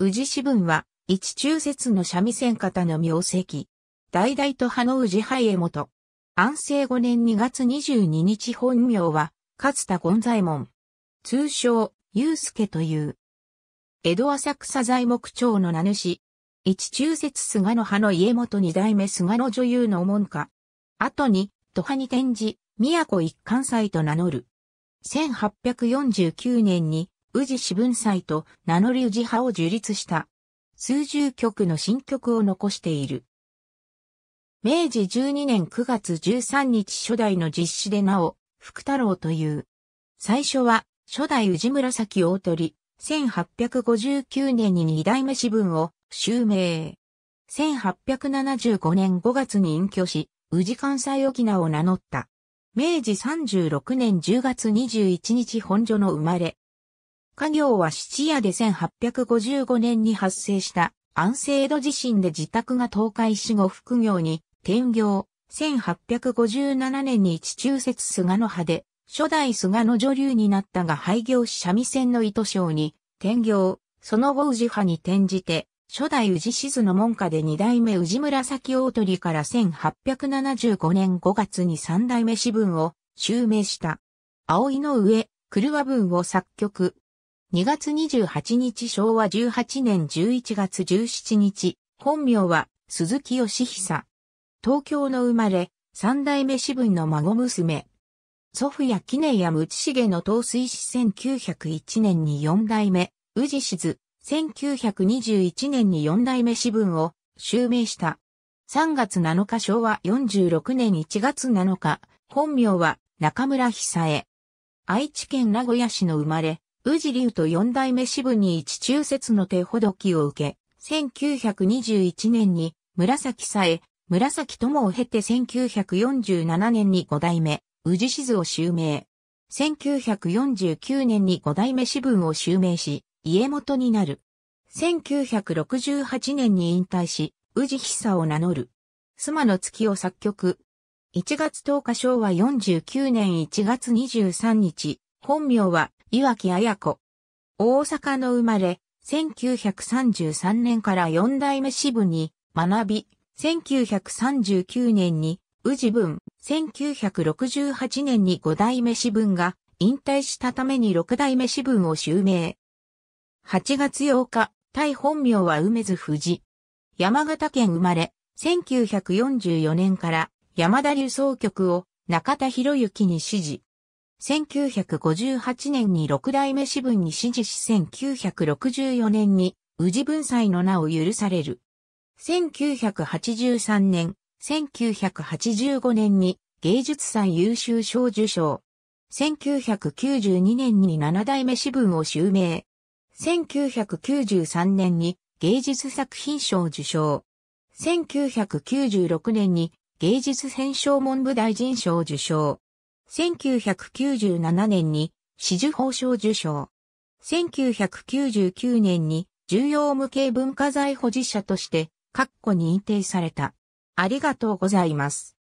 宇治市分は、一中節の三味線方の名跡。代々と葉の宇治派江元。安政5年2月22日本名は、勝田権左衛門。通称、祐介という。江戸浅草材木町の名主。一中節菅の葉の家元二代目菅の女優の門下。後に、土派に転じ、都一貫祭と名乗る。1849年に、宇治四文祭と名乗り宇治派を樹立した。数十曲の新曲を残している。明治12年9月13日初代の実施でなお、福太郎という。最初は、初代宇治紫大鳥、1859年に二代目四文を、襲名。1875年5月に隠居し、宇治関西沖縄を名乗った。明治36年10月21日本所の生まれ、家業は質屋で1855年に発生した安政度地震で自宅が倒壊死後副業に転業。1857年に地中節菅野派で初代菅野女流になったが廃業し三味線の糸商に転業。その後宇治派に転じて初代宇治静の門下で二代目宇治紫大鳥から1875年5月に三代目詩文を襲名した。葵の上、狂わ文を作曲、2月28日昭和18年11月17日、本名は鈴木義久。東京の生まれ、三代目四分の孫娘。祖父や記念や無重の統水氏1901年に四代目、宇治市図、1921年に四代目四分を襲名した。3月7日昭和46年1月7日、本名は中村久江。愛知県名古屋市の生まれ、宇治竜と四代目支部に一中説の手ほどきを受け、1921年に紫さえ、紫友を経て1947年に五代目、宇治静を襲名。1949年に五代目支部を襲名し、家元になる。1968年に引退し、宇治久を名乗る。妻の月を作曲。1月10日昭和49年1月23日、本名は岩木綾子。大阪の生まれ、1933年から四代目支部に学び、1939年に宇治文、1968年に五代目支部が引退したために六代目支部を襲名。8月8日、対本名は梅津富士。山形県生まれ、1944年から山田流奏曲を中田博之に指示。1958年に六代目四分に指示し1964年に宇治文祭の名を許される。1983年、1985年に芸術祭優秀賞受賞。1992年に七代目四分を襲名。1993年に芸術作品賞受賞。1996年に芸術編賞文部大臣賞受賞。1997年に紫綬褒章受章。1999年に重要無形文化財保持者として、確固認定された。ありがとうございます。